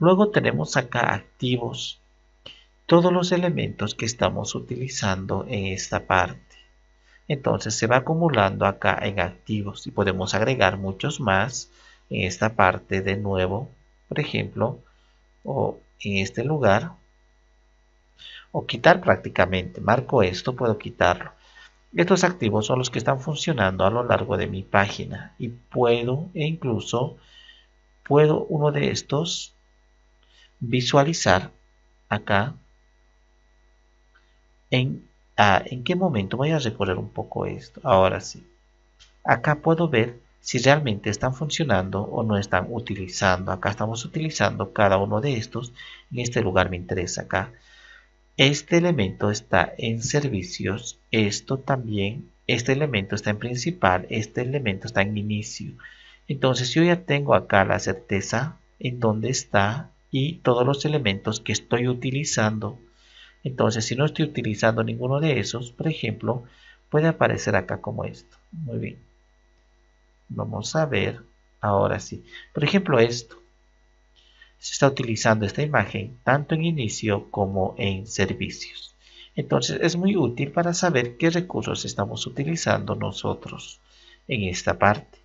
Luego tenemos acá activos, todos los elementos que estamos utilizando en esta parte. Entonces se va acumulando acá en activos y podemos agregar muchos más en esta parte de nuevo, por ejemplo, o en este lugar, o quitar prácticamente. Marco esto, puedo quitarlo. Estos activos son los que están funcionando a lo largo de mi página y puedo e incluso puedo uno de estos visualizar acá en, ah, en qué momento. Voy a recorrer un poco esto. Ahora sí. Acá puedo ver si realmente están funcionando o no están utilizando. Acá estamos utilizando cada uno de estos. En este lugar me interesa acá. Este elemento está en servicios. Esto también. Este elemento está en principal. Este elemento está en inicio. Entonces yo ya tengo acá la certeza en dónde está y todos los elementos que estoy utilizando. Entonces, si no estoy utilizando ninguno de esos, por ejemplo, puede aparecer acá como esto. Muy bien. Vamos a ver. Ahora sí. Por ejemplo, esto. Se está utilizando esta imagen tanto en inicio como en servicios. Entonces, es muy útil para saber qué recursos estamos utilizando nosotros en esta parte.